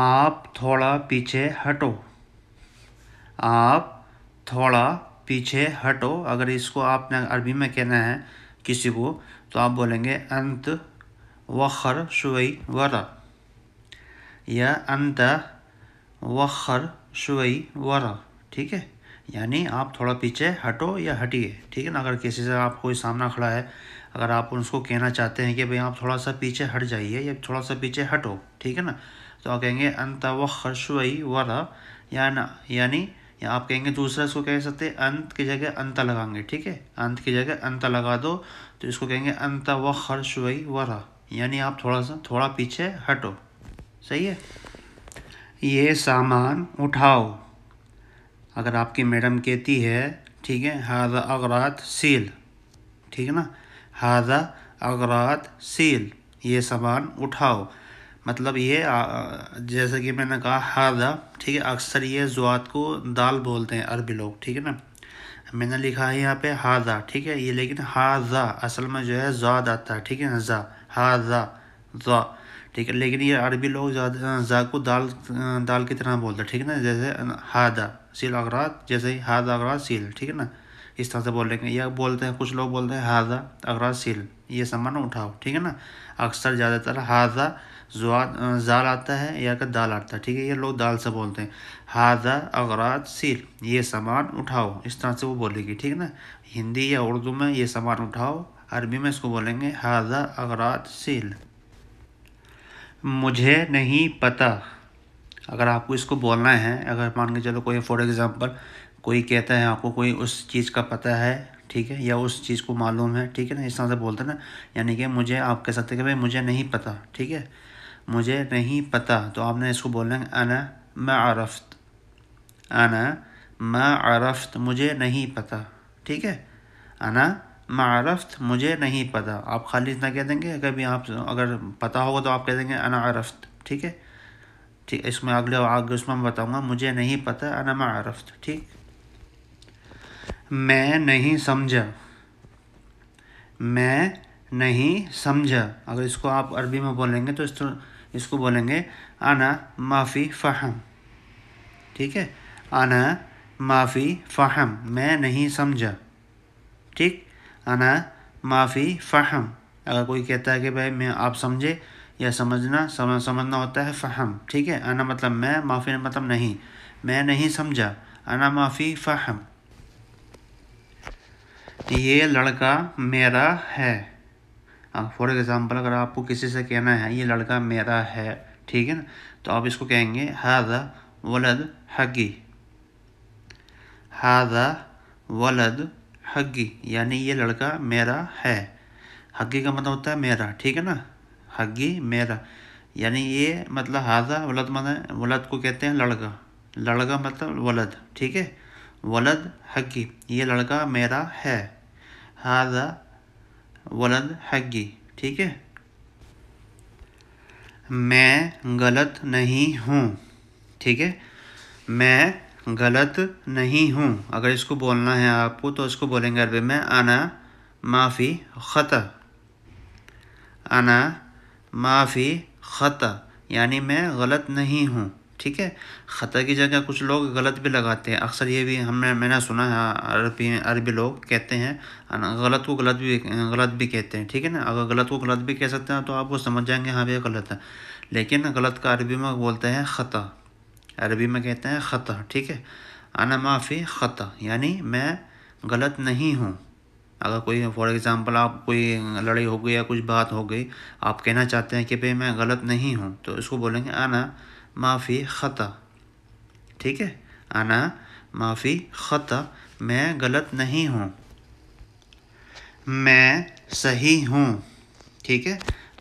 आप थोड़ा पीछे हटो आप थोड़ा पीछे हटो अगर इसको आपने अरबी में कहना है किसी को तो आप बोलेंगे अंत वखर शुई वरा या अंत वखर शुई वरा ठीक है यानी आप थोड़ा पीछे हटो या हटिए ठीक है ना अगर किसी से आप कोई सामना खड़ा है अगर आप उसको कहना चाहते हैं कि भाई आप थोड़ा सा पीछे हट जाइए या थोड़ा सा पीछे हटो ठीक है ना तो आप कहेंगे अंत व खशवई वरा ना यानी या आप कहेंगे दूसरा इसको कह सकते हैं अंत की जगह अंत लगाएंगे ठीक है अंत की जगह अंत लगा दो तो इसको कहेंगे अंत व खर्शवई वरा यानी आप थोड़ा सा थोड़ा पीछे हटो सही है ये सामान उठाओ अगर आपकी मैडम कहती है ठीक है हाद अगरात सील ठीक है ना हाजा अगरात सील ये सामान उठाओ मतलब ये जैसे कि मैंने कहा हादा ठीक है अक्सर ये जुआत को दाल बोलते हैं अरबी लोग ठीक है ना मैंने लिखा है यहाँ पे हादा ठीक है ये लेकिन हाजा असल में जो है जाद आता है ठीक है जा हाजा जा ठीक है लेकिन ये अरबी लोग ज़्यादा जा को दाल दाल की तरह बोलते हैं ठीक है ना जैसे हादा सील अगरात जैसे ही हादा अगरात सील ठीक है ना इस तरह से बोलेंगे या बोलते हैं कुछ लोग बोलते हैं हादा अगरात सील ये सामान उठाओ ठीक है ना अक्सर ज़्यादातर हाजा जुआ जाल आता है या कि दाल आता है ठीक है ये लोग दाल से बोलते हैं हाजा अगराज सील ये सामान उठाओ इस तरह से वो बोलेगी ठीक है ना हिंदी या उर्दू में ये सामान उठाओ अरबी में इसको बोलेंगे हाजा अगराज सील मुझे नहीं पता अगर आपको इसको बोलना है अगर मान के चलो कोई फॉर एग्ज़ाम्पल कोई कहता है आपको कोई उस चीज़ का पता है ठीक है या उस चीज़ को मालूम है ठीक है ना इस तरह से बोलते हैं ना यानी कि मुझे आप कह सकते कि भाई मुझे नहीं पता ठीक है मुझे नहीं पता तो आपने इसको बोलना है अना मैं आरफ्त अना मैं आरफ्त मुझे नहीं पता ठीक है अना मारफ्त मुझे नहीं पता आप खाली इतना कह देंगे अगर भी आप अगर पता होगा तो आप कह देंगे अना आरफ्त ठीक है ठीक इसमें अगले आगे उसमें मैं बताऊँगा मुझे नहीं पता अना मारफ्त ठीक मैं नहीं समझा मैं नहीं समझा अगर इसको आप अरबी में बोलेंगे तो इसको इसको बोलेंगे आना माफ़ी फ़हम ठीक है आना माफ़ी फ़हम मैं नहीं समझा ठीक आना माफ़ी फ़हम अगर कोई कहता है कि भाई मैं आप समझे या समझना समझ समझना होता है फ़हम ठीक है आना मतलब मैं माफ़ी मतलब नहीं मैं नहीं समझा आना माफ़ी फ़हम ये लड़का मेरा है फॉर एग्ज़ाम्पल अगर आपको किसी से कहना है ये लड़का मेरा है ठीक है ना तो आप इसको कहेंगे हादा वलद हगी हादा वलद हगी यानी ये लड़का मेरा है हगी का मतलब होता है मेरा ठीक है ना हगी मेरा यानी ये मतलब हादा वलद मतलब वलद को कहते हैं लड़का लड़का मतलब वलद ठीक है वलद हकी ये लड़का मेरा है हाजा वलद हकी ठीक है मैं गलत नहीं हूँ ठीक है मैं गलत नहीं हूँ अगर इसको बोलना है आपको तो इसको बोलेंगे अरबी में आना माफ़ी ख़त आना माफ़ी ख़त यानी मैं गलत नहीं हूँ ठीक है ख़ता की जगह कुछ लोग गलत भी लगाते हैं अक्सर ये भी हमने मैंने सुना है अरबी अरबी लोग कहते हैं गलत को गलत भी गलत भी कहते हैं ठीक है ना अगर गलत को गलत भी कह सकते हैं तो आप वो समझ जाएंगे हाँ भैया गलत है लेकिन गलत का अरबी में बोलते हैं ख़ता अरबी में कहते हैं ख़ता ठीक है आना माफ़ी ख़ता यानी मैं गलत नहीं हूँ अगर कोई फॉर एग्ज़ाम्पल आप कोई लड़ाई हो गई या कुछ बात हो गई आप कहना चाहते हैं कि भाई मैं गलत नहीं हूँ तो इसको बोलेंगे आना माफ़ी ख़ता ठीक है आना माफ़ी ख़ता मैं गलत नहीं हूँ मैं सही हूँ ठीक है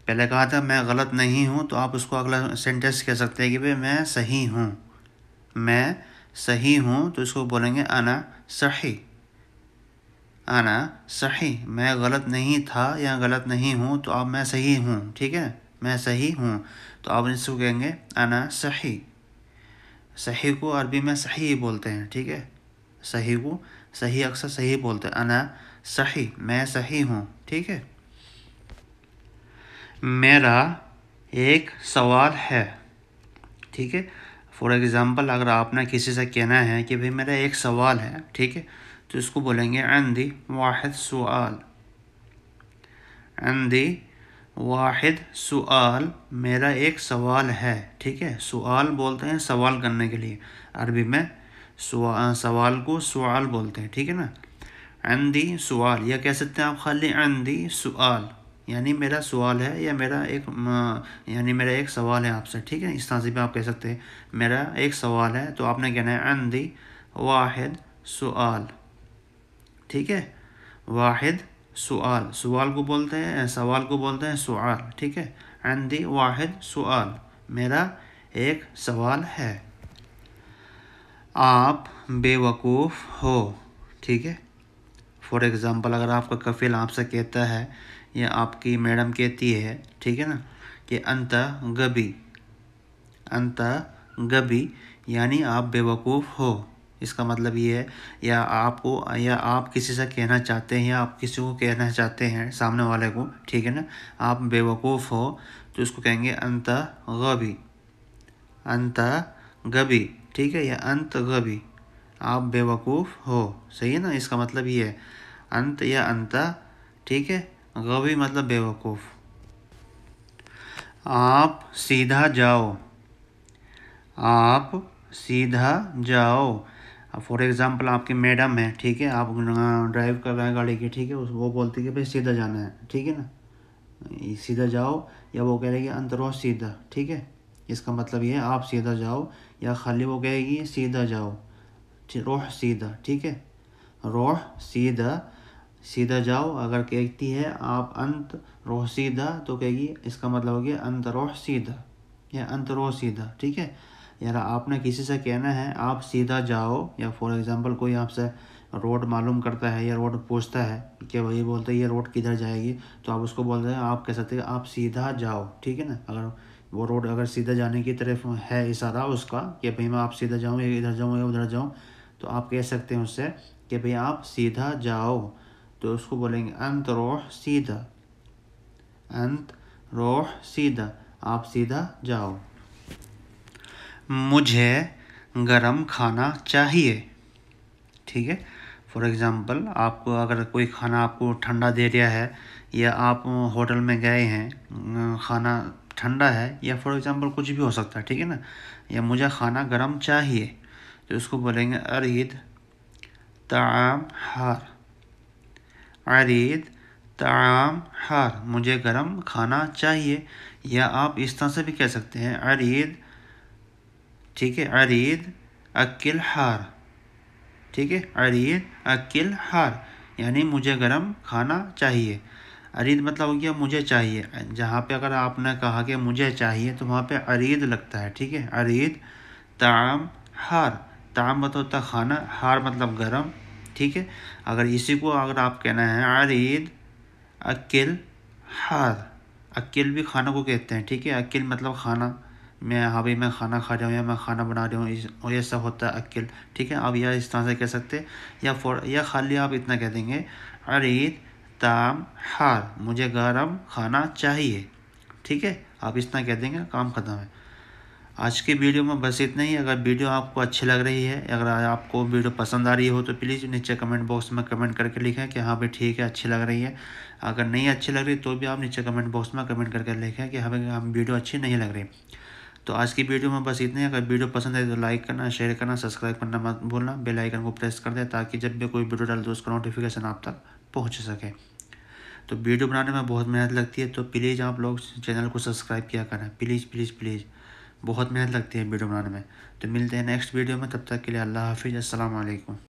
पहले कहा था मैं गलत नहीं हूँ तो आप उसको अगला सेंटेंस कह सकते हैं कि भाई मैं सही हूँ मैं सही हूँ तो इसको बोलेंगे आना सही आना सही मैं गलत नहीं था या गलत नहीं हूँ तो अब मैं सही हूँ ठीक है मैं सही हूँ तो आप इसको कहेंगे अना सही सही को अरबी में सही ही बोलते हैं ठीक है सही को सही अक्सर सही बोलते हैं अना सही मैं सही हूँ ठीक है मेरा एक सवाल है ठीक है फॉर एग्ज़ाम्पल अगर आपने किसी से कहना है कि भाई मेरा एक सवाल है ठीक है तो इसको बोलेंगे आंदी वाहिद सवाल अंदी वाहिद सवाल मेरा एक सवाल है ठीक है सवाल बोलते हैं सवाल करने के लिए अरबी में सवाल को सवाल बोलते हैं ठीक है ना अंदी सवाल या कह सकते हैं आप खाली अंदी सवाल यानी मेरा सवाल है या मेरा एक यानी मेरा एक सवाल है आपसे ठीक है इस तरह से भी आप कह सकते हैं मेरा एक सवाल है तो आपने कहना है अंदी वाहिद सवाल ठीक है वाहिद सुआल सुआल को बोलते हैं सवाल को बोलते हैं सुआल ठीक है आंदी वाहिद सुआल मेरा एक सवाल है आप बेवकूफ़ हो ठीक है फॉर एग्ज़ाम्पल अगर आपका कफिल आपसे कहता है या आपकी मैडम कहती है ठीक है ना कि अंत गबी अंत गबी यानी आप बेवकूफ़ हो इसका मतलब ये है या आपको या आप किसी से कहना चाहते हैं या आप किसी को कहना चाहते हैं सामने वाले को ठीक है ना आप बेवकूफ़ हो तो इसको कहेंगे अंत गभी अंत गभी ठीक है या अंत गभी आप बेवकूफ़ हो सही है ना इसका मतलब ये है अंत या अंत ठीक है गभी मतलब बेवकूफ़ आप सीधा जाओ आप सीधा जाओ अब फॉर एग्ज़ाम्पल आपके मैडम है ठीक है आप ड्राइव कर रहे हैं गाड़ी की ठीक है वो बोलती है कि भाई सीधा जाना है ठीक है ना सीधा जाओ या वो कह रही है अंतरो सीधा ठीक है इसका मतलब ये है आप सीधा जाओ या खाली वो कहेगी सीधा जाओ रोह सीधा ठीक है रोह सीधा सीधा जाओ अगर कहती है आप अंत रोह सीधा तो कहेगी इसका मतलब हो गया अंत रोह सीधा या अंतरो सीधा ठीक है यार आपने किसी से कहना है आप सीधा जाओ या फॉर एग्ज़ाम्पल कोई आपसे रोड मालूम करता है या रोड पूछता है कि वही बोलते हैं ये रोड किधर जाएगी तो आप उसको बोलते हैं आप कह सकते हैं आप सीधा जाओ ठीक है ना अगर वो रोड अगर सीधा जाने की तरफ है इशारा उसका कि भाई मैं आप सीधा जाऊँ या इधर जाऊँ या उधर जाऊँ तो आप कह सकते हैं उससे कि भाई आप सीधा जाओ तो उसको बोलेंगे अंत रोह सीधा अंत रोह सीधा आप सीधा जाओ मुझे गरम खाना चाहिए ठीक है फॉर एग्ज़ाम्पल आपको अगर कोई खाना आपको ठंडा दे दिया है या आप होटल में गए हैं खाना ठंडा है या फॉर एग्ज़ाम्पल कुछ भी हो सकता है ठीक है ना या मुझे खाना गरम चाहिए तो उसको बोलेंगे अरीद ताम हार अरीद ताम हार मुझे गरम खाना चाहिए या आप इस तरह से भी कह सकते हैं अरीद ठीक है अरीद अकिल हार ठीक है अरीद अकिल हार यानी मुझे गर्म खाना चाहिए अरीद मतलब हो गया मुझे चाहिए जहाँ पे अगर आपने कहा कि मुझे चाहिए तो वहाँ पे अरीद लगता है ठीक है अरीद ताम हार ताम मतलब होता खाना हार मतलब गरम ठीक है अगर इसी को अगर आप कहना है अरीद अकिल हार अकिल भी खाना को कहते हैं ठीक है अकिल मतलब खाना मैं हाँ भाई मैं खाना खा रहा हूँ या मैं खाना बना रहा हूँ और ये सब होता है अक्ल ठीक है आप यह इस तरह से कह सकते या फॉर या खाली आप इतना कह देंगे अरीद ताम हार मुझे गर्म खाना चाहिए ठीक है आप इस तरह कह देंगे काम ख़त्म है आज की वीडियो में बस इतना ही अगर वीडियो आपको अच्छी लग रही है अगर आपको वीडियो पसंद आ रही हो तो प्लीज़ नीचे कमेंट बॉक्स में कमेंट करके लिखें कि हाँ भाई ठीक है अच्छी लग रही है अगर नहीं अच्छी लग रही तो भी आप नीचे कमेंट बॉक्स में कमेंट करके लिखें कि हमें हाँ हम वीडियो अच्छी नहीं लग रही तो आज की वीडियो में बस इतने अगर वीडियो पसंद है तो लाइक करना शेयर करना सब्सक्राइब करना मत भूलना बेल आइकन को प्रेस कर दें ताकि जब भी कोई वीडियो डाल तो उसका नोटिफिकेशन आप तक पहुंच सके तो वीडियो बनाने में बहुत मेहनत लगती है तो प्लीज़ आप लोग चैनल को सब्सक्राइब किया करें प्लीज़ प्लीज़ प्लीज़ बहुत मेहनत लगती है वीडियो बनाने में तो मिलते हैं नेक्स्ट वीडियो में तब तक के लिए अल्लाह हाफिज़ असलकम